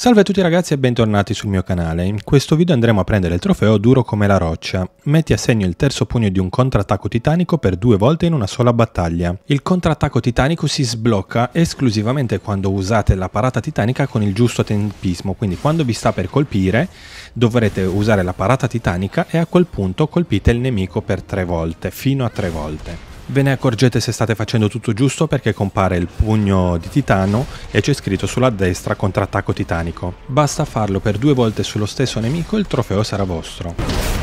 Salve a tutti ragazzi e bentornati sul mio canale. In questo video andremo a prendere il trofeo duro come la roccia. Metti a segno il terzo pugno di un contrattacco titanico per due volte in una sola battaglia. Il contrattacco titanico si sblocca esclusivamente quando usate la parata titanica con il giusto tempismo, quindi quando vi sta per colpire dovrete usare la parata titanica e a quel punto colpite il nemico per tre volte, fino a tre volte. Ve ne accorgete se state facendo tutto giusto perché compare il pugno di Titano e c'è scritto sulla destra contrattacco titanico. Basta farlo per due volte sullo stesso nemico e il trofeo sarà vostro.